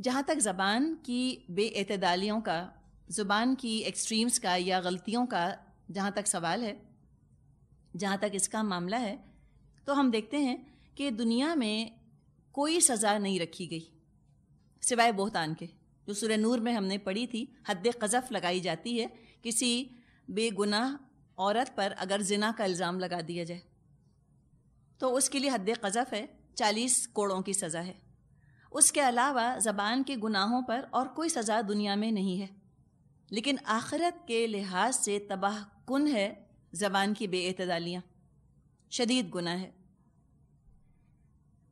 जहाँ तक ज़बान की बेअतदालियों का ज़ुबान की एक्सट्रीम्स का या गलतियों का जहाँ तक सवाल है जहाँ तक इसका मामला है तो हम देखते हैं कि दुनिया में कोई सज़ा नहीं रखी गई सिवाय बोहतान के जो सुरह नूर में हमने पढ़ी थी हद कज़फ़ लगाई जाती है किसी बेगुनाह औरत पर अगर जिना का इल्ज़ाम लगा दिया जाए तो उसके लिए हद कज़फ़ है चालीस कोड़ों की सज़ा है उसके अलावा ज़बान के गुनाहों पर और कोई सज़ा दुनिया में नहीं है लेकिन आखिरत के लिहाज से तबाह कन है ज़बान की बेअतदालियाँ शदीद गुना है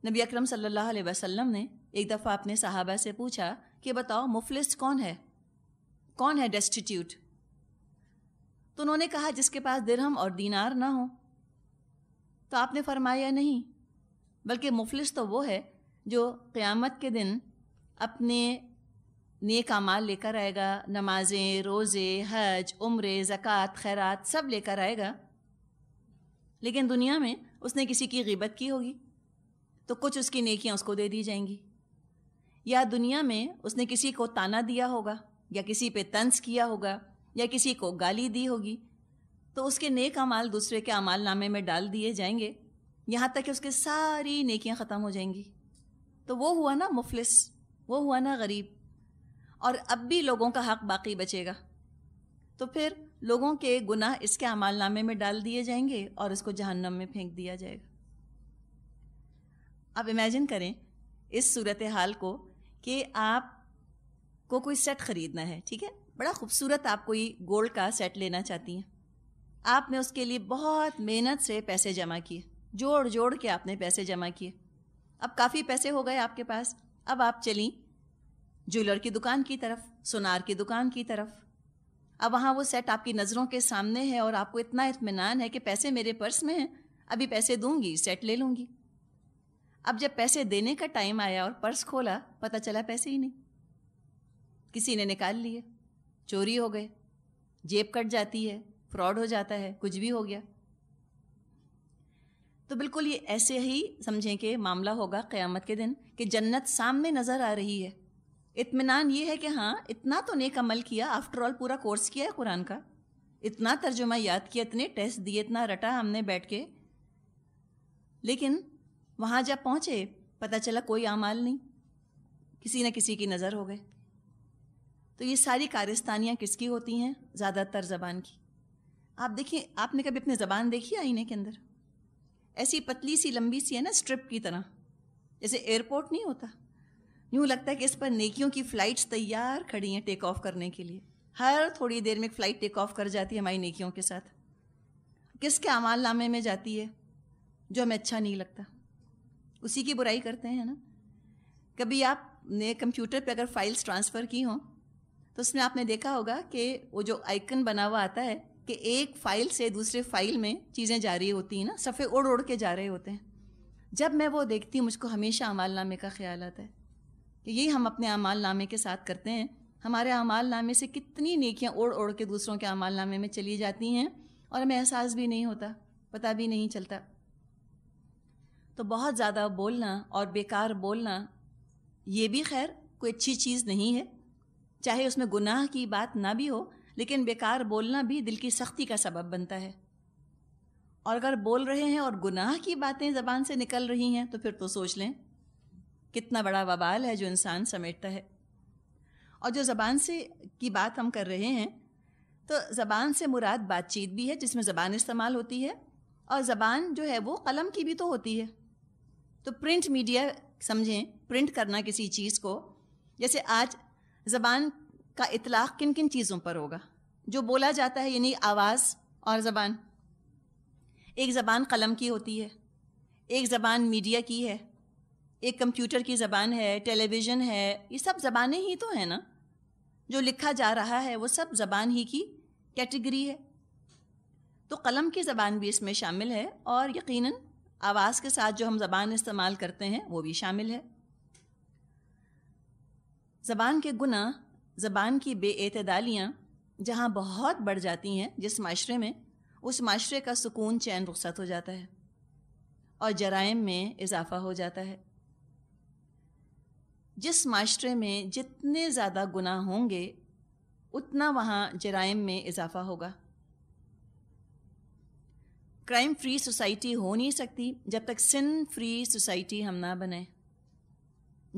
नबी अकरम सल्लल्लाहु अलैहि वसल्लम ने एक दफ़ा अपने सहाबा से पूछा कि बताओ मुफलिस कौन है कौन है डेस्टिट्यूट तो उन्होंने कहा जिसके पास दिरहम और दीनार ना हो तो आपने फरमाया नहीं बल्कि मुफलिस तो वो है जो क़यामत के दिन अपने नेक अमाल लेकर आएगा नमाजें रोज़े हज उम्र ज़क़़त खैरात सब लेकर आएगा लेकिन दुनिया में उसने किसी की गिबत की होगी तो कुछ उसकी नेकियां उसको दे दी जाएंगी या दुनिया में उसने किसी को ताना दिया होगा या किसी पे तंज किया होगा या किसी को गाली दी होगी तो उसके नेक अमाल दूसरे के अमाल नामे में डाल दिए जाएंगे यहाँ तक कि उसके सारी नेकियां ख़त्म हो जाएंगी तो वो हुआ ना मुफलिस वो हुआ ना गरीब और अब भी लोगों का हक बाकी बचेगा तो फिर लोगों के गुनाह इसके अमालनामे में डाल दिए जाएंगे और इसको जहन्नम में फेंक दिया जाएगा अब इमेजिन करें इस सूरत हाल को कि आप को कोई सेट ख़रीदना है ठीक है बड़ा खूबसूरत आप कोई गोल्ड का सेट लेना चाहती हैं आपने उसके लिए बहुत मेहनत से पैसे जमा किए जोड़ जोड़ के आपने पैसे जमा किए अब काफ़ी पैसे हो गए आपके पास अब आप चली ज्वेलर की दुकान की तरफ सोनार की दुकान की तरफ अब वहाँ वो सेट आपकी नज़रों के सामने है और आपको इतना इतमान है कि पैसे मेरे पर्स में हैं अभी पैसे दूंगी सेट ले लूँगी अब जब पैसे देने का टाइम आया और पर्स खोला पता चला पैसे ही नहीं किसी ने निकाल लिए चोरी हो गए जेब कट जाती है फ्रॉड हो जाता है कुछ भी हो गया तो बिल्कुल ये ऐसे ही समझें कि मामला होगा क़यामत के दिन कि जन्नत सामने नज़र आ रही है इतमान ये है कि हाँ इतना तो नेक अमल किया आफ्टर ऑल पूरा कोर्स किया है कुरान का इतना तर्जुमा याद किया इतने टेस्ट दिए इतना रटा हमने बैठ के लेकिन वहाँ जब पहुँचे पता चला कोई अमाल नहीं किसी न किसी की नज़र हो गए तो ये सारी कारिस्तानियाँ किसकी होती हैं ज़्यादातर ज़बान की आप देखिए आपने कभी अपनी ज़बान देखी आईने के अंदर ऐसी पतली सी लंबी सी है ना स्ट्रिप की तरह जैसे एयरपोर्ट नहीं होता यूँ लगता है कि इस पर नेकियों की फ़्लाइट्स तैयार खड़ी हैं टेक ऑफ करने के लिए हर थोड़ी देर में एक फ़्लाइट टेक ऑफ कर जाती है हमारी नेकियों के साथ किसके अमाल नामे में जाती है जो हमें अच्छा नहीं लगता उसी की बुराई करते हैं ना कभी आपने कंप्यूटर पे अगर फाइल्स ट्रांसफ़र की हों तो उसमें आपने देखा होगा कि वो जो आइकन बना हुआ आता है कि एक फ़ाइल से दूसरे फाइल में चीज़ें जा रही होती हैं ना सफ़े उड़ उड़ के जा रहे होते हैं जब मैं वो देखती हूँ मुझको हमेशा अमाल नामे का ख्याल आता है कि यही हम अपने अमाल नामे के साथ करते हैं हमारे अमाल नामे से कितनी नेकियाँ उड़ उड़ के दूसरों के अमाल नामे में चली जाती हैं और हमें एहसास भी नहीं होता पता भी नहीं चलता तो बहुत ज़्यादा बोलना और बेकार बोलना ये भी खैर कोई अच्छी चीज़ नहीं है चाहे उसमें गुनाह की बात ना भी हो लेकिन बेकार बोलना भी दिल की सख्ती का सबब बनता है और अगर बोल रहे हैं और गुनाह की बातें ज़बान से निकल रही हैं तो फिर तो सोच लें कितना बड़ा वबाल है जो इंसान समेटता है और जो ज़बान से की बात हम कर रहे हैं तो ज़बान से मुराद बातचीत भी है जिसमें ज़बान इस्तेमाल होती है और ज़बान जो है वो कलम की भी तो होती है तो प्रिंट मीडिया समझें प्रिंट करना किसी चीज़ को जैसे आज ज़बान का इतलाक़ किन किन चीज़ों पर होगा जो बोला जाता है यानी आवाज़ और ज़बान एक ज़बान कलम की होती है एक ज़बान मीडिया की है एक कंप्यूटर की ज़बान है टेलीविज़न है ये सब ज़बानें ही तो हैं ना जो लिखा जा रहा है वो सब ज़बान ही की कैटेगरी है तो कलम की ज़बान भी इसमें शामिल है और यकीनन आवाज़ के साथ जो हम ज़बान इस्तेमाल करते हैं वो भी शामिल है ज़बान के गुना ज़बान की बेअतदालियाँ जहाँ बहुत बढ़ जाती हैं जिस माशरे में उस माशरे का सुकून चैन रुखसत हो जाता है और जराइम में इजाफा हो जाता है जिस माशरे में जितने ज़्यादा गुनाह होंगे उतना वहाँ जराइम में इजाफा होगा क्राइम फ्री सोसाइटी हो नहीं सकती जब तक सिन फ्री सोसाइटी हम ना बने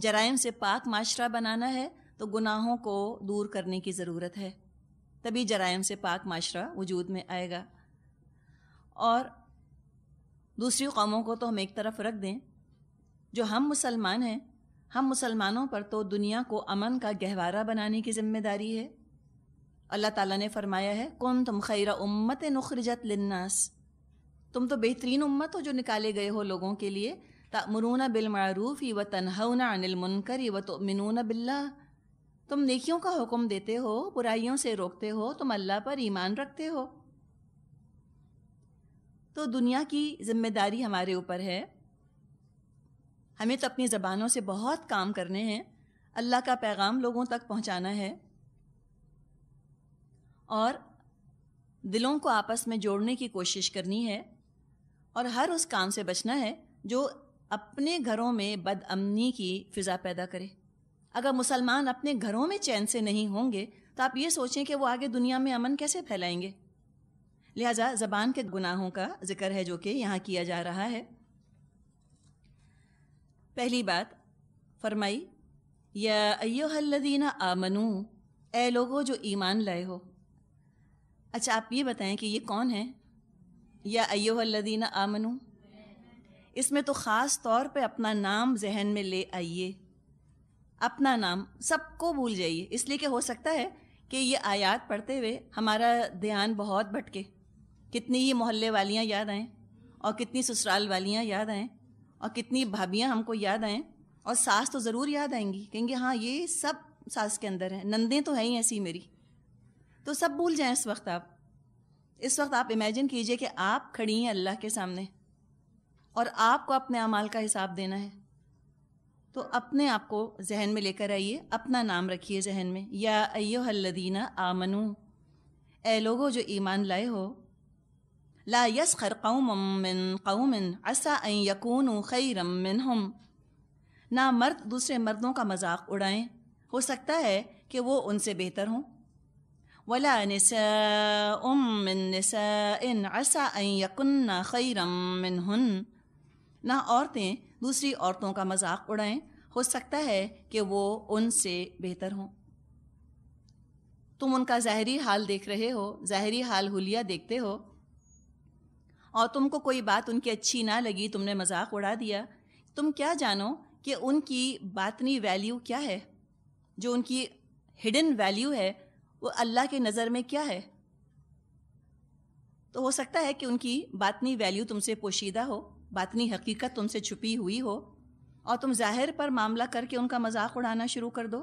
जराइम से पाक माशरा बनाना है तो गुनाहों को दूर करने की ज़रूरत है तभी जराइम से पाक माशरा वजूद में आएगा और दूसरी कौमों को तो हम एक तरफ रख दें जो हम मुसलमान हैं हम मुसलमानों पर तो दुनिया को अमन का गहवारा बनाने की जिम्मेदारी है अल्लाह ताला ने फरमाया है कौन तुम खैर उम्मत नुखरजत लन्नास तुम तो बेहतरीन उम्मत हो जो निकाले गए हो लोगों के लिए तमरून बिलमरूफ़ी व तनहना मुनकर व तो मिनून बिल्ला तुम नेकियों का हुक्म देते हो बुराइयों से रोकते हो तुम अल्लाह पर ईमान रखते हो तो दुनिया की जिम्मेदारी हमारे ऊपर है हमें तो अपनी ज़बानों से बहुत काम करने हैं अल्लाह का पैगाम लोगों तक पहुंचाना है और दिलों को आपस में जोड़ने की कोशिश करनी है और हर उस काम से बचना है जो अपने घरों में बदअमनी की फ़िज़ा पैदा करे अगर मुसलमान अपने घरों में चैन से नहीं होंगे तो आप ये सोचें कि वो आगे दुनिया में अमन कैसे फैलाएंगे लिहाजा ज़बान के गुनाहों का जिक्र है जो कि यहाँ किया जा रहा है पहली बात फरमाई या अयोहल्लदीना आमनू ए लोगो जो ईमान लाए हो अच्छा आप ये बताएं कि ये कौन है या अयोहल्लदीना आमनू इसमें तो ख़ास तौर पे अपना नाम जहन में ले आइए अपना नाम सबको भूल जाइए इसलिए कि हो सकता है कि ये आयात पढ़ते हुए हमारा ध्यान बहुत भटके कितनी ये मोहल्ले वालियाँ याद आएँ और कितनी ससुराल वालियाँ याद आएँ और कितनी भाभियाँ हमको याद आएँ और सास तो ज़रूर याद आएंगी कहेंगे हाँ ये सब सास के अंदर है नंदें तो हैं ही ऐसी मेरी तो सब भूल जाएं इस वक्त आप इस वक्त आप इमेजिन कीजिए कि आप खड़ी हैं अल्लाह के सामने और आपको अपने अमाल का हिसाब देना है तो अपने आप को जहन में लेकर आइए अपना नाम रखिए जहन में या अयो हल्लदीना आमनू ए लोगो जो ईमान लाए हो ला यस खर कौम मिन कौमिन असा यकून खैरम मिन हम ना मर्द दूसरे मर्दों का मजाक उड़ाएं हो सकता है कि वो उनसे बेहतर हों वला निसा उम मिन निसा इन असा यकुन्ना खैरम मिन हन ना औरतें दूसरी औरतों का मजाक उड़ाएं हो सकता है कि वो उनसे बेहतर हों तुम उनका जहरी हाल देख रहे हो जहरी हाल हुलिया देखते हो और तुमको कोई बात उनकी अच्छी ना लगी तुमने मजाक उड़ा दिया तुम क्या जानो कि उनकी बातनी वैल्यू क्या है जो उनकी हिडन वैल्यू है वो अल्लाह के नज़र में क्या है तो हो सकता है कि उनकी बातनी वैल्यू तुमसे पोशीदा हो बातनी हकीकत तुमसे छुपी हुई हो और तुम जाहिर पर मामला करके उनका मजाक उड़ाना शुरू कर दो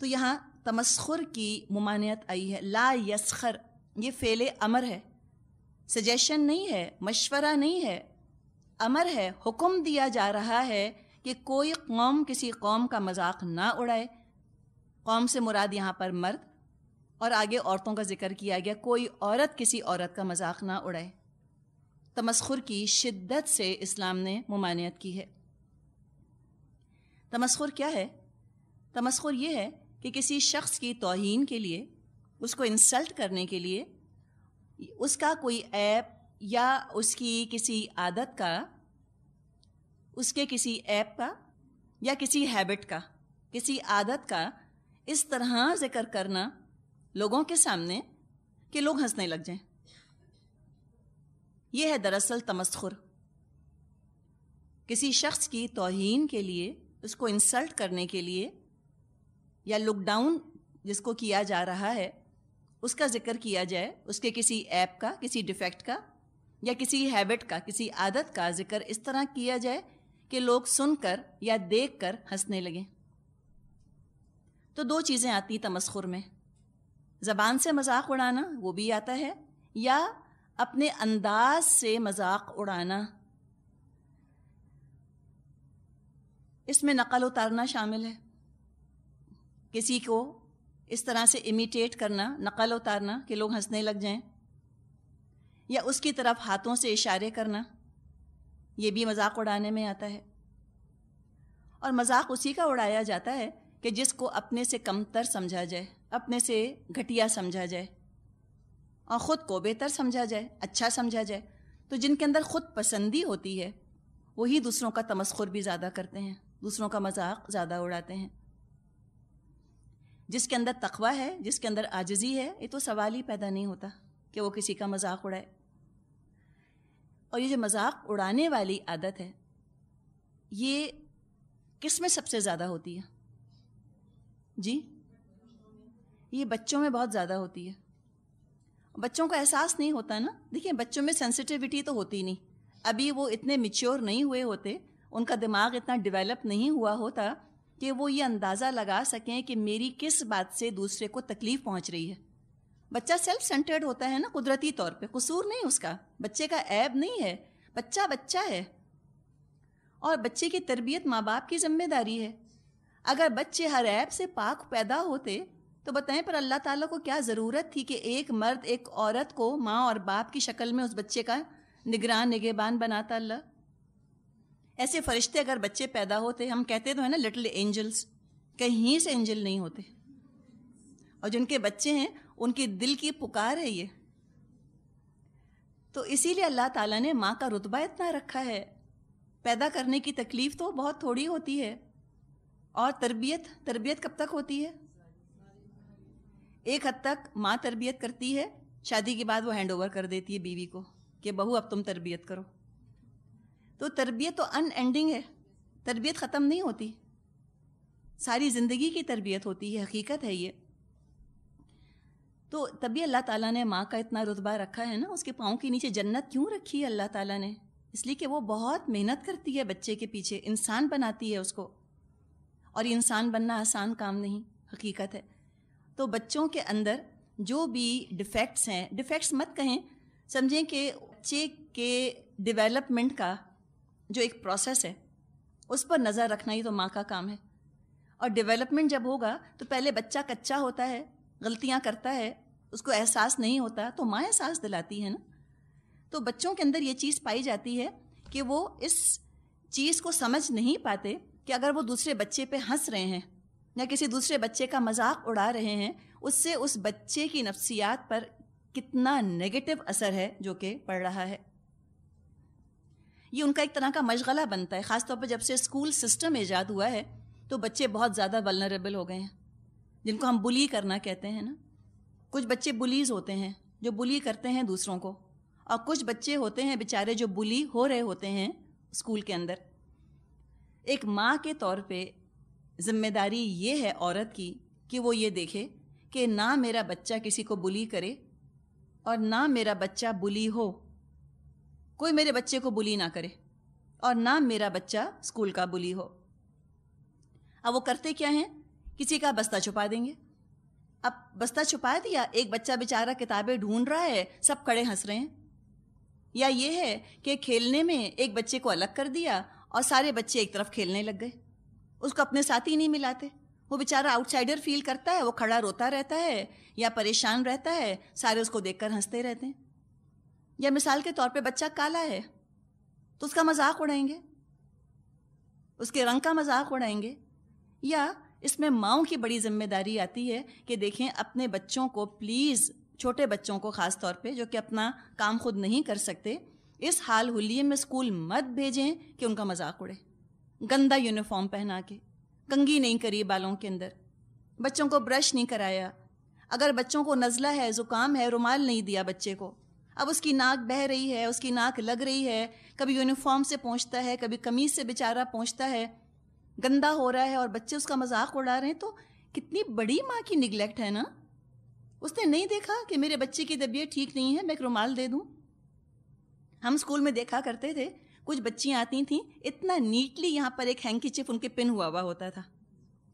तो यहाँ तमस्खुर की ममानियत आई है ला यसखर ये फेले अमर है सजेशन नहीं है मशवरा नहीं है अमर है हुक्म दिया जा रहा है कि कोई कौम किसी कौम का मजाक ना उड़ाए कौम से मुराद यहाँ पर मर्द और आगे औरतों का जिक्र किया गया कोई औरत किसी औरत का मजाक ना उड़ाए तमस्खुर की शिद्दत से इस्लाम ने ममानियत की है तमस्खुर क्या है तमस्खुर यह है कि किसी शख्स की तोहन के लिए उसको इंसल्ट करने के लिए उसका कोई ऐप या उसकी किसी आदत का उसके किसी ऐप का या किसी हैबिट का किसी आदत का इस तरह ज़िक्र करना लोगों के सामने कि लोग हंसने लग जाएं यह है दरअसल तमस्खुर किसी शख्स की तोहन के लिए उसको इंसल्ट करने के लिए या लुकडाउन जिसको किया जा रहा है उसका जिक्र किया जाए उसके किसी ऐप का किसी डिफेक्ट का या किसी हैबिट का किसी आदत का जिक्र इस तरह किया जाए कि लोग सुनकर या देख कर हंसने लगें तो दो चीज़ें आती तमस्खुर में ज़बान से मजाक उड़ाना वो भी आता है या अपने अंदाज से मजाक उड़ाना इसमें नकल उतारना शामिल है किसी को इस तरह से इमिटेट करना नकल उतारना कि लोग हंसने लग जाएं या उसकी तरफ हाथों से इशारे करना ये भी मजाक उड़ाने में आता है और मजाक उसी का उड़ाया जाता है कि जिसको अपने से कमतर समझा जाए अपने से घटिया समझा जाए और ख़ुद को बेहतर समझा जाए अच्छा समझा जाए तो जिनके अंदर खुद पसंदी होती है वही दूसरों का तमस्खुर भी ज़्यादा करते हैं दूसरों का मजाक ज़्यादा उड़ाते हैं जिसके अंदर तकवा है जिसके अंदर आजजी है ये तो सवाल ही पैदा नहीं होता कि वो किसी का मजाक उड़ाए और ये जो मजाक उड़ाने वाली आदत है ये किस में सबसे ज़्यादा होती है जी ये बच्चों में बहुत ज़्यादा होती है बच्चों को एहसास नहीं होता ना देखिए बच्चों में सेंसिटिविटी तो होती नहीं अभी वो इतने मिच्योर नहीं हुए होते उनका दिमाग इतना डिवेलप नहीं हुआ होता कि वो ये अंदाज़ा लगा सकें कि मेरी किस बात से दूसरे को तकलीफ़ पहुंच रही है बच्चा सेल्फ सेंटर्ड होता है ना कुदरती तौर पे कसूर नहीं उसका बच्चे का ऐब नहीं है बच्चा बच्चा है और बच्चे की तरबियत माँ बाप की जिम्मेदारी है अगर बच्चे हर ऐब से पाक पैदा होते तो बताएं पर अल्लाह ताला को क्या ज़रूरत थी कि एक मर्द एक औरत को माँ और बाप की शक्ल में उस बच्चे का निगरान निगेबान बनाता अल्लाह ऐसे फरिश्ते अगर बच्चे पैदा होते हम कहते तो है ना लिटिल एंजल्स कहीं से एंजल नहीं होते और जिनके बच्चे हैं उनके दिल की पुकार है ये तो इसीलिए अल्लाह ताला ने माँ का रुतबा इतना रखा है पैदा करने की तकलीफ़ तो बहुत थोड़ी होती है और तरबियत तरबियत कब तक होती है एक हद तक माँ तरबियत करती है शादी के बाद वो हैंड ओवर कर देती है बीवी को कि बहू अब तुम तरबियत करो तो तरबियत तो अनएंडिंग है तरबियत ख़त्म नहीं होती सारी ज़िंदगी की तरबियत होती है हकीकत है ये तो तभी अल्लाह ताला ने माँ का इतना रुतबा रखा है ना उसके पाँव के नीचे जन्नत क्यों रखी है अल्लाह ताला ने इसलिए कि वो बहुत मेहनत करती है बच्चे के पीछे इंसान बनाती है उसको और इंसान बनना आसान काम नहीं हकीकत है तो बच्चों के अंदर जो भी डिफेक्ट्स हैं डिफेक्ट्स मत कहें समझें कि बच्चे के डेवलपमेंट का जो एक प्रोसेस है उस पर नज़र रखना ही तो माँ का काम है और डेवलपमेंट जब होगा तो पहले बच्चा कच्चा होता है गलतियाँ करता है उसको एहसास नहीं होता तो माँ एहसास दिलाती है ना तो बच्चों के अंदर ये चीज़ पाई जाती है कि वो इस चीज़ को समझ नहीं पाते कि अगर वो दूसरे बच्चे पे हंस रहे हैं या किसी दूसरे बच्चे का मजाक उड़ा रहे हैं उससे उस बच्चे की नफ्सियात पर कितना नेगेटिव असर है जो कि पड़ रहा है ये उनका एक तरह का मशगला बनता है ख़ासतौर पर जब से स्कूल सिस्टम ईजाद हुआ है तो बच्चे बहुत ज़्यादा वलनरेबल हो गए हैं जिनको हम बुली करना कहते हैं ना कुछ बच्चे बुलीज़ होते हैं जो बुली करते हैं दूसरों को और कुछ बच्चे होते हैं बेचारे जो बुली हो रहे होते हैं स्कूल के अंदर एक माँ के तौर पे जिम्मेदारी ये है औरत की कि वो ये देखे कि ना मेरा बच्चा किसी को बुली करे और ना मेरा बच्चा बुली हो कोई मेरे बच्चे को बुली ना करे और ना मेरा बच्चा स्कूल का बुली हो अब वो करते क्या हैं किसी का बस्ता छुपा देंगे अब बस्ता छुपा दिया एक बच्चा बेचारा किताबें ढूंढ रहा है सब खड़े हंस रहे हैं या ये है कि खेलने में एक बच्चे को अलग कर दिया और सारे बच्चे एक तरफ खेलने लग गए उसको अपने साथ ही नहीं मिलाते वो बेचारा आउटसाइडर फील करता है वो खड़ा रोता रहता है या परेशान रहता है सारे उसको देख कर हंसते रहते हैं या मिसाल के तौर पर बच्चा काला है तो उसका मजाक उड़ाएंगे उसके रंग का मजाक उड़ाएंगे या इसमें माओ की बड़ी जिम्मेदारी आती है कि देखें अपने बच्चों को प्लीज़ छोटे बच्चों को ख़ास तौर पे जो कि अपना काम खुद नहीं कर सकते इस हाल हुलिये में स्कूल मत भेजें कि उनका मजाक उड़े गंदा यूनिफॉर्म पहना के कंगी नहीं करी बालों के अंदर बच्चों को ब्रश नहीं कराया अगर बच्चों को नज़ला है ज़ुकाम है रुमाल नहीं दिया बच्चे को अब उसकी नाक बह रही है उसकी नाक लग रही है कभी यूनिफॉर्म से पहुँचता है कभी कमीज़ से बेचारा पहुँचता है गंदा हो रहा है और बच्चे उसका मजाक उड़ा रहे हैं तो कितनी बड़ी माँ की निगलेक्ट है ना उसने नहीं देखा कि मेरे बच्चे की तबीयत ठीक नहीं है मैं एक रुमाल दे दूँ हम स्कूल में देखा करते थे कुछ बच्चियाँ आती थीं इतना नीटली यहाँ पर एक हैंकी चिप उनके पिन हुआ हुआ होता था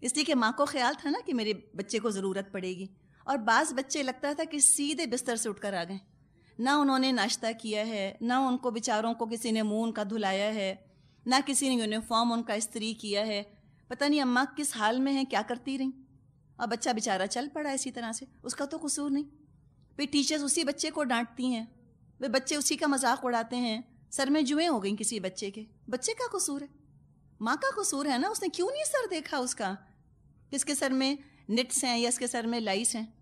इसलिए कि माँ को ख्याल था ना कि मेरे बच्चे को ज़रूरत पड़ेगी और बाज़ बच्चे लगता था कि सीधे बिस्तर से उठकर आ गए ना उन्होंने नाश्ता किया है ना उनको बेचारों को किसी ने मुंह उनका धुलाया है ना किसी ने यूनिफॉर्म उनका इस्त्री किया है पता नहीं अम्मा किस हाल में है क्या करती रहीं और बच्चा बेचारा चल पड़ा इसी तरह से उसका तो कसूर नहीं फिर टीचर्स उसी बच्चे को डांटती हैं वे बच्चे उसी का मजाक उड़ाते हैं सर में जुएं हो गई किसी बच्चे के बच्चे का कसूर है माँ का कसूर है ना उसने क्यों नहीं सर देखा उसका किसके सर में निट्स हैं या इसके सर में लाइस हैं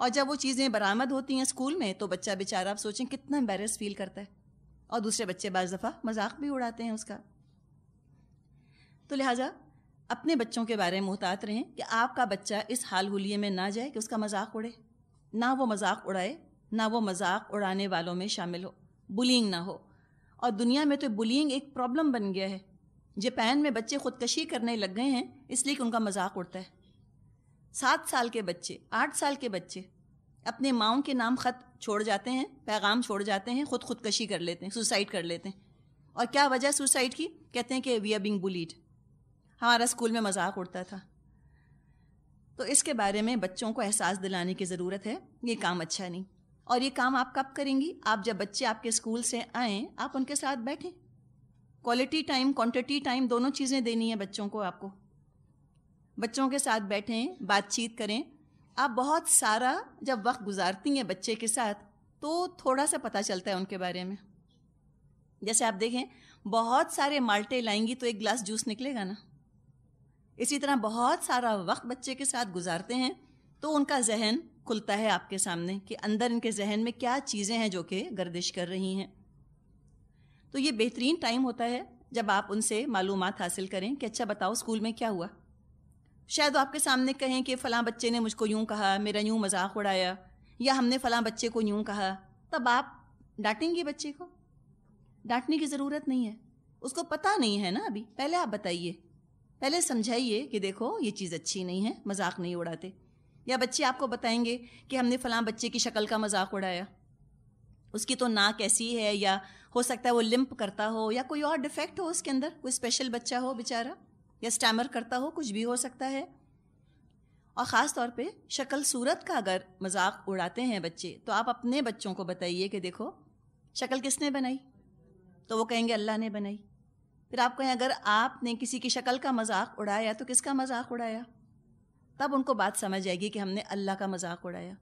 और जब वो चीज़ें बरामद होती हैं स्कूल में तो बच्चा बेचारा आप सोचें कितना एम्बेरस फील करता है और दूसरे बच्चे बार दफ़ा मजाक भी उड़ाते हैं उसका तो लिहाजा अपने बच्चों के बारे में मोहतात रहें कि आपका बच्चा इस हाल हुलिये में ना जाए कि उसका मजाक उड़े ना वो मजाक उड़ाए ना वो मजाक उड़ाने वालों में शामिल हो बुलिंग ना हो और दुनिया में तो बुलिंग एक प्रॉब्लम बन गया है जापान में बच्चे खुदकशी करने लग गए हैं इसलिए कि उनका मजाक उड़ता है सात साल के बच्चे आठ साल के बच्चे अपने माओ के नाम ख़त छोड़ जाते हैं पैगाम छोड़ जाते हैं खुद खुदकशी कर लेते हैं सुसाइड कर लेते हैं और क्या वजह सुसाइड की कहते हैं कि वी आर बिंग बुलीड हमारा स्कूल में मजाक उड़ता था तो इसके बारे में बच्चों को एहसास दिलाने की ज़रूरत है ये काम अच्छा नहीं और ये काम आप कब करेंगी आप जब बच्चे आपके स्कूल से आए आप उनके साथ बैठें क्वालिटी टाइम क्वांटिटी टाइम दोनों चीज़ें देनी है बच्चों को आपको बच्चों के साथ बैठें बातचीत करें आप बहुत सारा जब वक्त गुजारती हैं बच्चे के साथ तो थोड़ा सा पता चलता है उनके बारे में जैसे आप देखें बहुत सारे माल्टे लाएंगी तो एक गिलास जूस निकलेगा ना इसी तरह बहुत सारा वक्त बच्चे के साथ गुजारते हैं तो उनका जहन खुलता है आपके सामने कि अंदर इनके जहन में क्या चीज़ें हैं जो कि गर्दिश कर रही हैं तो ये बेहतरीन टाइम होता है जब आप उनसे मालूम हासिल करें कि अच्छा बताओ स्कूल में क्या हुआ शायद आपके सामने कहें कि फ़लाँ बच्चे ने मुझको यूँ कहा मेरा यूँ मजाक उड़ाया या हमने फ़लाँ बच्चे को यूँ कहा तब आप डांटेंगे बच्चे को डांटने की ज़रूरत नहीं है उसको पता नहीं है ना अभी पहले आप बताइए पहले समझाइए कि देखो ये चीज़ अच्छी नहीं है मजाक नहीं उड़ाते या बच्चे आपको बताएंगे कि हमने फ़लां बच्चे की शक्ल का मजाक उड़ाया उसकी तो नाक ऐसी है या हो सकता है वो लिम्प करता हो या कोई और डिफेक्ट हो उसके अंदर कोई स्पेशल बच्चा हो बेचारा या स्टैमर करता हो कुछ भी हो सकता है और ख़ास तौर पे शक्ल सूरत का अगर मजाक उड़ाते हैं बच्चे तो आप अपने बच्चों को बताइए कि देखो शक्ल किसने बनाई तो वो कहेंगे अल्लाह ने बनाई फिर आप कहें अगर आपने किसी की शक्ल का मजाक उड़ाया तो किसका मजाक उड़ाया तब उनको बात समझ आएगी कि हमने अल्लाह का मजाक उड़ाया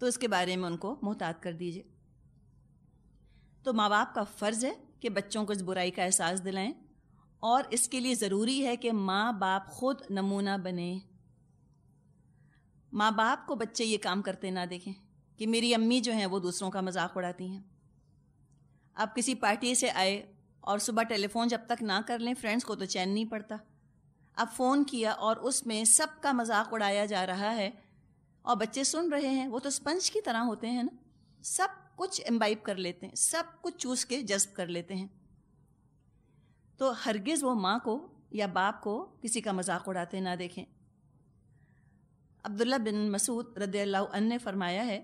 तो इसके बारे में उनको मोहतात कर दीजिए तो माँ बाप का फ़र्ज़ है कि बच्चों को इस बुराई का एहसास दिलाएं और इसके लिए ज़रूरी है कि माँ बाप खुद नमूना बने माँ बाप को बच्चे ये काम करते ना देखें कि मेरी अम्मी जो हैं वो दूसरों का मजाक उड़ाती हैं आप किसी पार्टी से आए और सुबह टेलीफोन जब तक ना कर लें फ्रेंड्स को तो चैन नहीं पड़ता अब फ़ोन किया और उसमें सबका मजाक उड़ाया जा रहा है और बच्चे सुन रहे हैं वो तो स्पंज की तरह होते हैं ना सब कुछ एम्बाइब कर लेते हैं सब कुछ चूस के जज्ब कर लेते हैं तो हरगिज़ वो माँ को या बाप को किसी का मजाक उड़ाते ना देखें अब्दुल्ला बिन मसूद रद्ला ने फरमाया है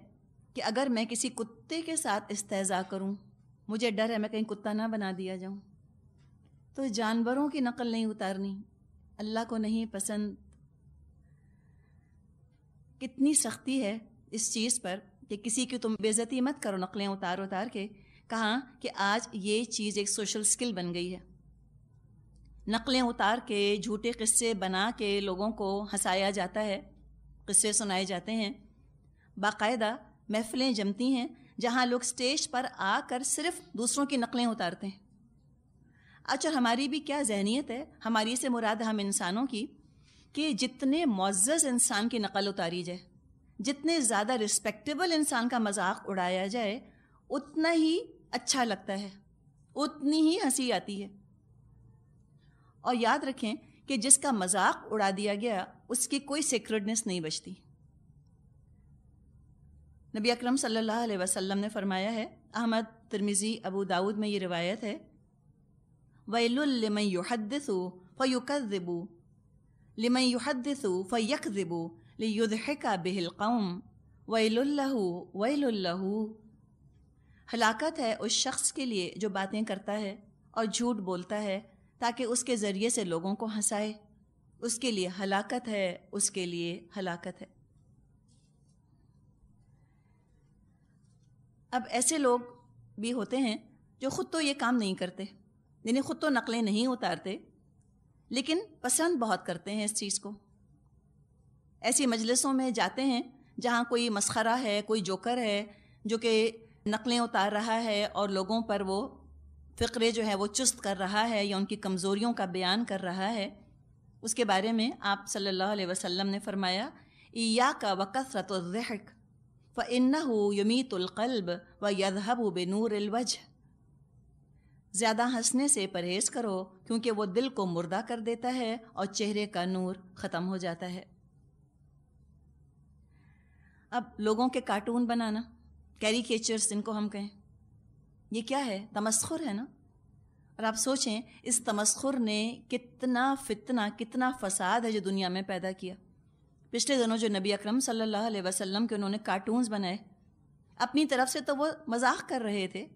कि अगर मैं किसी कुत्ते के साथ इस्तेजा करूं मुझे डर है मैं कहीं कुत्ता ना बना दिया जाऊं तो जानवरों की नकल नहीं उतारनी अल्लाह को नहीं पसंद कितनी सख्ती है इस चीज़ पर कि किसी की तुम बेज़ती मत करो नकलें उतार उतार के कहा कि आज ये चीज़ एक सोशल स्किल बन गई है नकलें उतार के झूठे किस्से बना के लोगों को हंसाया जाता है किस्से सुनाए जाते हैं बाकायदा महफ़िलें जमती हैं जहाँ लोग स्टेज पर आकर सिर्फ दूसरों की नकलें उतारते हैं अच्छा हमारी भी क्या जहनीत है हमारी से मुराद हम इंसानों की कि जितने मोज़ इंसान की नकल उतारी जाए जितने ज़्यादा रिस्पेक्टेबल इंसान का मजाक उड़ाया जाए उतना ही अच्छा लगता है उतनी ही हंसी आती है और याद रखें कि जिसका मजाक उड़ा दिया गया उसकी कोई सेक्रेडनेस नहीं बचती नबी अकरम सल्लल्लाहु अलैहि वसल्लम ने फरमाया है अहमद तिरमिज़ी अबू दाऊद में ये रिवायत है वैल लिमन युहदसु फ़युकज़िबु लिमन युहदसु फ़यकज़िबु लियुदहिका बिहिल कौम वैलुल्लहू हलाकत है उस शख्स के लिए जो बातें करता है और झूठ बोलता है ताकि उसके ज़रिए से लोगों को हंसाए उसके लिए हलाकत है उसके लिए हलाकत है अब ऐसे लोग भी होते हैं जो ख़ुद तो ये काम नहीं करते यानी ख़ुद तो नकलें नहीं उतारते लेकिन पसंद बहुत करते हैं इस चीज़ को ऐसी मजलिसों में जाते हैं जहाँ कोई मस्खरा है कोई जोकर है जो कि नकलें उतार रहा है और लोगों पर वो फ़िक्रे जो है वो चुस्त कर रहा है या उनकी कमज़ोरियों का बयान कर रहा है उसके बारे में आप सल्लल्लाहु अलैहि वसल्लम ने फरमाया या का वक़रत फ़ इन्ना यमीतुल्कल्ब व यदहब बेनूर अलवजह ज़्यादा हंसने से परहेज करो क्योंकि वो दिल को मुर्दा कर देता है और चेहरे का नूर ख़त्म हो जाता है अब लोगों के कार्टून बनाना कैरिकेचर्स इनको हम कहें ये क्या है तमस्खुर है ना और आप सोचें इस तमस्खुर ने कितना फितना कितना फसाद है जो दुनिया में पैदा किया पिछले दिनों जो नबी अकरम सल्लल्लाहु अलैहि वसल्लम के उन्होंने कार्टून्स बनाए अपनी तरफ से तो वो मजाक कर रहे थे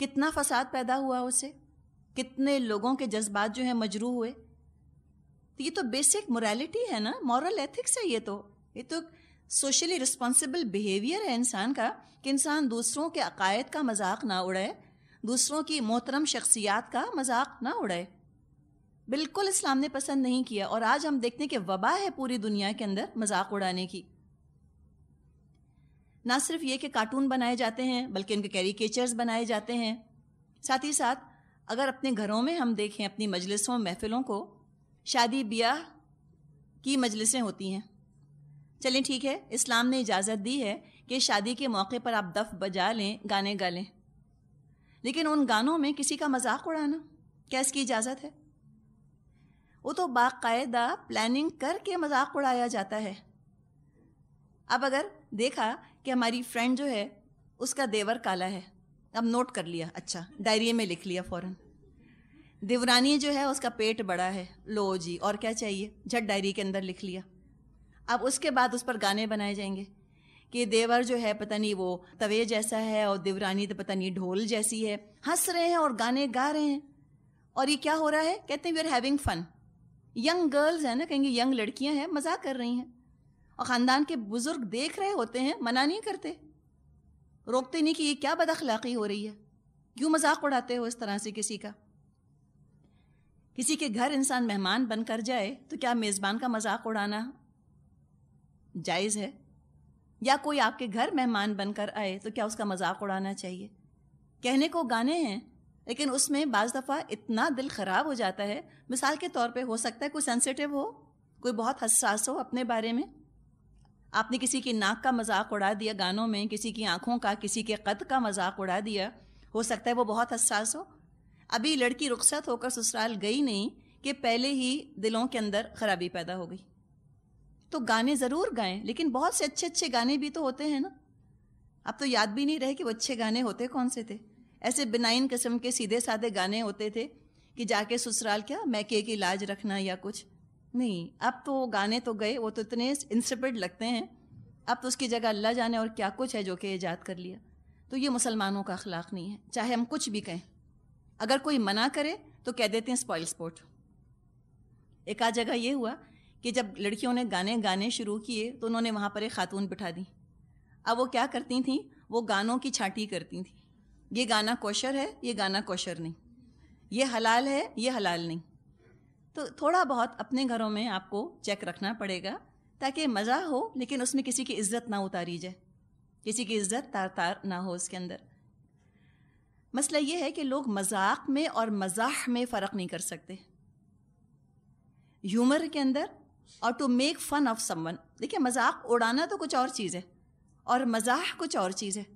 कितना फसाद पैदा हुआ उसे कितने लोगों के जज्बात जो है मजरू हुए तो ये तो बेसिक मोरालिटी है ना मॉरल एथिक्स है ये तो ये तो सोशली रिस्पॉन्सिबल बिहेवियर है इंसान का कि इंसान दूसरों के अकायद का मजाक ना उड़ाए दूसरों की मोहतरम शख्सियात का मजाक ना उड़ाए बिल्कुल इस्लाम ने पसंद नहीं किया और आज हम देखते हैं कि वबा है पूरी दुनिया के अंदर मजाक उड़ाने की ना सिर्फ ये कि कार्टून बनाए जाते हैं बल्कि उनके कैरिकेचर्स बनाए जाते हैं साथ ही साथ अगर अपने घरों में हम देखें अपनी मजलिसों महफिलों को शादी ब्याह की मजलिसें होती हैं चलें ठीक है इस्लाम ने इजाज़त दी है कि शादी के मौके पर आप दफ बजा लें गाने गा लें लेकिन उन गानों में किसी का मजाक उड़ाना क्या इसकी इजाज़त है वो तो बाकायदा प्लानिंग करके मजाक उड़ाया जाता है अब अगर देखा कि हमारी फ्रेंड जो है उसका देवर काला है अब नोट कर लिया अच्छा डायरी में लिख लिया फ़ौरन देवरानी जो है उसका पेट बड़ा है लो जी और क्या चाहिए झट डायरी के अंदर लिख लिया अब उसके बाद उस पर गाने बनाए जाएंगे कि देवर जो है पता नहीं वो तवे जैसा है और देवरानी तो पता नहीं ढोल जैसी है हंस रहे हैं और गाने गा रहे हैं और ये क्या हो रहा है कहते हैं we are having fun young girls हैं ना कहेंगे यंग लड़कियां हैं मजाक कर रही हैं और ख़ानदान के बुज़ुर्ग देख रहे होते हैं मना नहीं करते रोकते नहीं कि ये क्या बदखलाक़ी हो रही है क्यों मजाक उड़ाते हो इस तरह से किसी का किसी के घर इंसान मेहमान बनकर जाए तो क्या मेज़बान का मजाक उड़ाना जायज़ है या कोई आपके घर मेहमान बनकर आए तो क्या उसका मजाक उड़ाना चाहिए कहने को गाने हैं लेकिन उसमें बज़ दफ़ा इतना दिल ख़राब हो जाता है मिसाल के तौर पे हो सकता है कोई सेंसिटिव हो कोई बहुत हसास हो अपने बारे में आपने किसी की नाक का मजाक उड़ा दिया गानों में किसी की आंखों का किसी के कद का मजाक उड़ा दिया हो सकता है वो बहुत हसास हो अभी लड़की रुखसत होकर ससुराल गई नहीं कि पहले ही दिलों के अंदर खराबी पैदा हो गई तो गाने ज़रूर गाएं लेकिन बहुत से अच्छे अच्छे गाने भी तो होते हैं ना अब तो याद भी नहीं रहे कि वो अच्छे गाने होते कौन से थे ऐसे बिनाइन किस्म के सीधे साधे गाने होते थे कि जाके ससुराल क्या मैके की लाज रखना या कुछ नहीं अब तो गाने तो गए वो तो इतने इंस्टिपिड लगते हैं अब तो उसकी जगह अल्लाह जाने और क्या कुछ है जो कि ईजाद कर लिया तो ये मुसलमानों का अखलाक नहीं है चाहे हम कुछ भी कहें अगर कोई मना करे तो कह देते हैं स्पॉइल स्पोर्ट एक आध जगह ये हुआ कि जब लड़कियों ने गाने गाने शुरू किए तो उन्होंने वहाँ पर एक खातून बिठा दी अब वो क्या करती थी वो गानों की छाटी करती थी ये गाना कौशर है ये गाना कौशर नहीं ये हलाल है ये हलाल नहीं तो थोड़ा बहुत अपने घरों में आपको चेक रखना पड़ेगा ताकि मज़ा हो लेकिन उसमें किसी की इज्जत ना उतारी जाए किसी की इज्जत तार तार ना हो उसके अंदर मसला ये है कि लोग मजाक में और मजाक में फ़र्क नहीं कर सकते ह्यूमर के अंदर और to make fun of someone देखिए मजाक उड़ाना तो कुछ और चीज़ है और मजाक कुछ और चीज़ है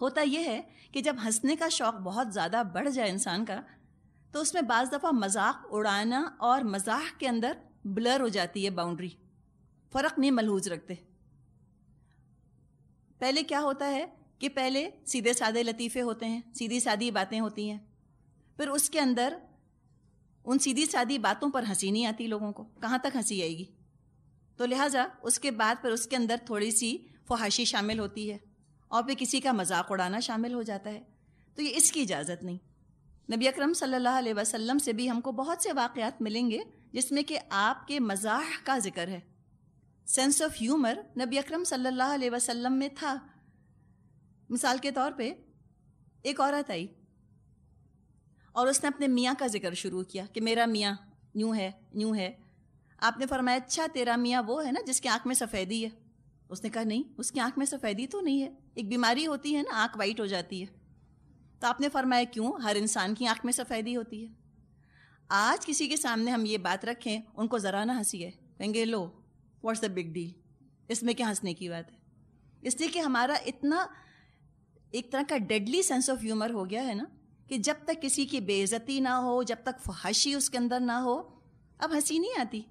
होता यह है कि जब हंसने का शौक़ बहुत ज़्यादा बढ़ जाए इंसान का तो उसमें बज़ दफ़ा मजाक उड़ाना और मजाक के अंदर ब्लर हो जाती है बाउंड्री फ़र्क नहीं मलहूज रखते पहले क्या होता है कि पहले सीधे साधे लतीफ़े होते हैं सीधी सादी बातें होती हैं फिर उसके अंदर उन सीधी सादी बातों पर हंसी नहीं आती लोगों को कहाँ तक हंसी आएगी तो लिहाजा उसके बाद फिर उसके अंदर थोड़ी सी फहाशी शामिल होती है और फिर किसी का मजाक उड़ाना शामिल हो जाता है तो ये इसकी इजाज़त नहीं नबी अकरम सल्लल्लाहु अलैहि वसल्लम से भी हमको बहुत से वाक़ात मिलेंगे जिसमें कि आपके मजाक का जिक्र है सेंस ऑफ ह्यूमर नबी अकरम सल्लल्लाहु अलैहि वसल्लम में था मिसाल के तौर पे एक औरत आई और उसने अपने मियाँ का जिक्र शुरू किया कि मेरा मियाँ यूँ है यूँ है आपने फरमाया अच्छा तेरा मियाँ वो है ना जिसकी आँख में सफ़ेदी है उसने कहा नहीं उसकी आँख में सफ़ेदी तो नहीं है एक बीमारी होती है ना आँख वाइट हो जाती है तो आपने फरमाया क्यों हर इंसान की आंख में सफ़ेदी होती है आज किसी के सामने हम ये बात रखें उनको ज़रा ना हंसी है कहेंगे लो व्हाट्स द बिग डील इसमें क्या हंसने की बात है इसलिए कि हमारा इतना एक तरह का डेडली सेंस ऑफ ह्यूमर हो गया है ना कि जब तक किसी की बेइज्जती ना हो जब तक फहाशी उसके अंदर ना हो अब हंसी नहीं आती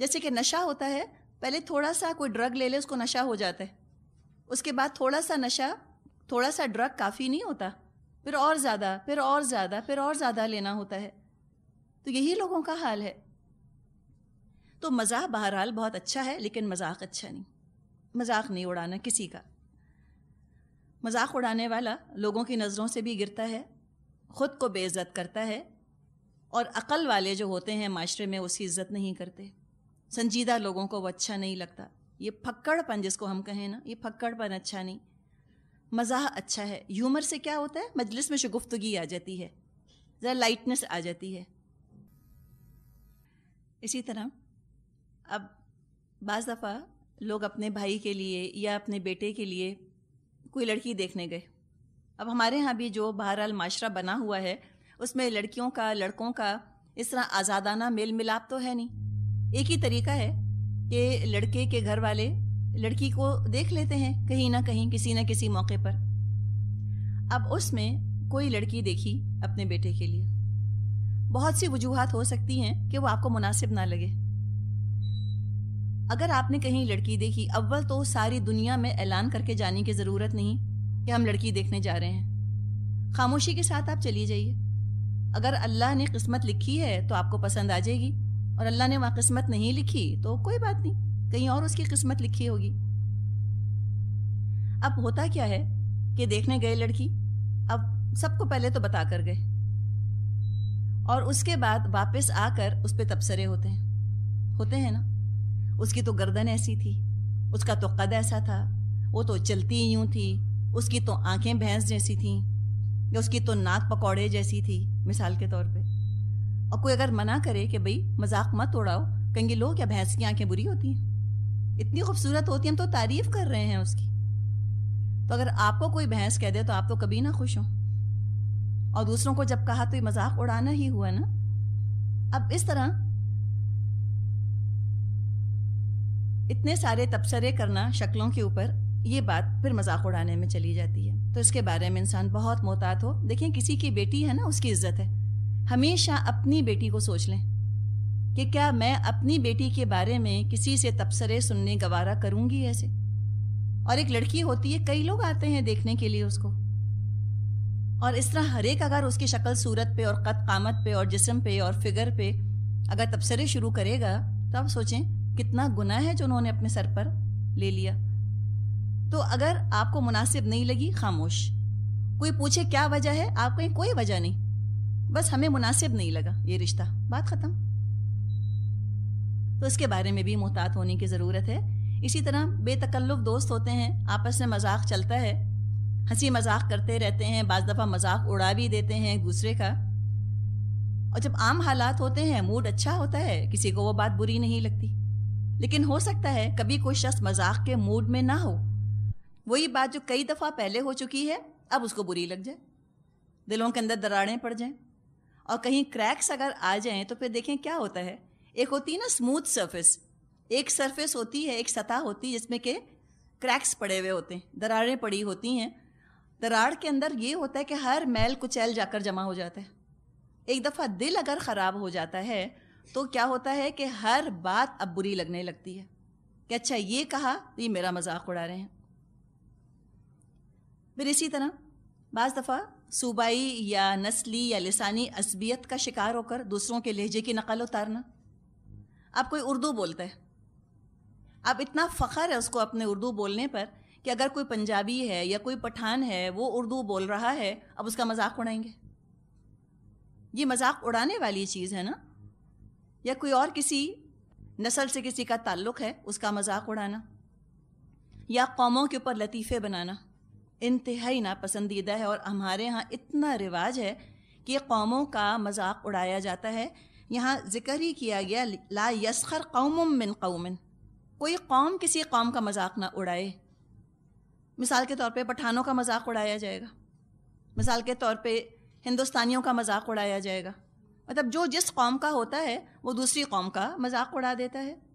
जैसे कि नशा होता है पहले थोड़ा सा कोई ड्रग ले ले उसको नशा हो जाता है उसके बाद थोड़ा सा नशा थोड़ा सा ड्रग काफ़ी नहीं होता फिर और ज़्यादा फिर और ज़्यादा फिर और ज़्यादा लेना होता है तो यही लोगों का हाल है तो मजाक बहरहाल बहुत अच्छा है लेकिन मजाक अच्छा नहीं मजाक नहीं उड़ाना किसी का मजाक उड़ाने वाला लोगों की नज़रों से भी गिरता है ख़ुद को बेइज्जत करता है और अकल वाले जो होते हैं माशरे में उसकी इज्जत नहीं करते संजीदा लोगों को वो अच्छा नहीं लगता ये फक्कड़पन जिसको हम कहें ना ये फक्कड़पन अच्छा नहीं मज़ा अच्छा है ह्यूमर से क्या होता है मजलिस में शगुफ्तगी आ जाती है ज़रा लाइटनेस आ जाती है इसी तरह अब बज़ दफ़ा लोग अपने भाई के लिए या अपने बेटे के लिए कोई लड़की देखने गए अब हमारे यहाँ भी जो बहरहाल माशरा बना हुआ है उसमें लड़कियों का लड़कों का इस तरह आज़ादाना मेल मिलाप तो है नहीं एक ही तरीका है कि लड़के के घर वाले लड़की को देख लेते हैं कहीं ना कहीं किसी न किसी मौके पर अब उसमें कोई लड़की देखी अपने बेटे के लिए बहुत सी वजूहत हो सकती हैं कि वो आपको मुनासिब ना लगे अगर आपने कहीं लड़की देखी अव्वल तो सारी दुनिया में ऐलान करके जाने की ज़रूरत नहीं कि हम लड़की देखने जा रहे हैं खामोशी के साथ आप चली जाइए अगर अल्लाह ने किस्मत लिखी है तो आपको पसंद आ जाएगी और अल्लाह ने वहाँ किस्मत नहीं लिखी तो कोई बात नहीं कहीं और उसकी किस्मत लिखी होगी अब होता क्या है कि देखने गए लड़की अब सबको पहले तो बता कर गए और उसके बाद वापस आकर उस पर तबसरे होते हैं होते हैं ना उसकी तो गर्दन ऐसी थी उसका तो कद ऐसा था वो तो चलती यूं थी उसकी तो आंखें भैंस जैसी थीं या उसकी तो नाक पकौड़े जैसी थी मिसाल के तौर पे और कोई अगर मना करे कि भाई मजाक मत उड़ाओ कहेंगे लो क्या भैंस की आंखें बुरी होती हैं इतनी खूबसूरत होती हम तो तारीफ कर रहे हैं उसकी तो अगर आपको कोई भैंस कह दे तो आप तो कभी ना खुश हो और दूसरों को जब कहा तो ये मजाक उड़ाना ही हुआ ना अब इस तरह इतने सारे तबसरे करना शक्लों के ऊपर ये बात फिर मजाक उड़ाने में चली जाती है तो इसके बारे में इंसान बहुत मोहतात हो देखिए किसी की बेटी है ना उसकी इज्जत है हमेशा अपनी बेटी को सोच लें कि क्या मैं अपनी बेटी के बारे में किसी से तबसरे सुनने गवारा करूंगी ऐसे और एक लड़की होती है कई लोग आते हैं देखने के लिए उसको और इस तरह हर एक अगर उसकी शक्ल सूरत पे और कद कामत पे और जिसम पे और फिगर पे अगर तबसरे शुरू करेगा तो आप सोचें कितना गुना है जो उन्होंने अपने सर पर ले लिया तो अगर आपको मुनासिब नहीं लगी खामोश कोई पूछे क्या वजह है आपको कोई वजह नहीं बस हमें मुनासिब नहीं लगा ये रिश्ता बात ख़त्म तो इसके बारे में भी मुहतात होने की ज़रूरत है इसी तरह बेतकल्लुफ़ दोस्त होते हैं आपस में मजाक चलता है हंसी मजाक करते रहते हैं बज दफ़ा मजाक उड़ा भी देते हैं एक दूसरे का और जब आम हालात होते हैं मूड अच्छा होता है किसी को वो बात बुरी नहीं लगती लेकिन हो सकता है कभी कोई शख्स मजाक के मूड में ना हो वही बात जो कई दफ़ा पहले हो चुकी है अब उसको बुरी लग जाए दिलों के अंदर दराड़ें पड़ जाएं और कहीं क्रैक्स अगर आ जाएं तो फिर देखें क्या होता है एक होती है ना स्मूथ सरफेस एक सरफेस होती है एक सतह होती है जिसमें के क्रैक्स पड़े हुए होते हैं दरारें पड़ी होती हैं दरार के अंदर ये होता है कि हर मैल कुचैल जाकर जमा हो जाता है एक दफ़ा दिल अगर ख़राब हो जाता है तो क्या होता है कि हर बात अब बुरी लगने लगती है कि अच्छा ये कहा तो ये मेरा मजाक उड़ा रहे हैं फिर इसी तरह बज़ दफ़ा सूबाई या नस्ली या लसानी असबियत का शिकार होकर दूसरों के लहजे की नकल उतारना आप कोई उर्दू बोलता है अब इतना फ़ख्र है उसको अपने उर्दू बोलने पर कि अगर कोई पंजाबी है या कोई पठान है वो उर्दू बोल रहा है अब उसका मजाक उड़ाएंगे ये मजाक उड़ाने वाली चीज़ है ना या कोई और किसी नस्ल से किसी का ताल्लुक़ है उसका मजाक उड़ाना या कौमों के ऊपर लतीफ़े बनाना इंतहाई नापसंदीदा है और हमारे यहाँ इतना रिवाज है कि कौमों का मजाक उड़ाया जाता है यहाँ ज़िक्र ही किया गया ला यसखर कौम मिन कौमिन कोई कौम किसी कौम का मजाक ना उड़ाए मिसाल के तौर पे पठानों का मजाक उड़ाया जाएगा मिसाल के तौर पे हिंदुस्तानियों का मजाक उड़ाया जाएगा मतलब जो जिस कौम का होता है वो दूसरी कौम का मजाक उड़ा देता है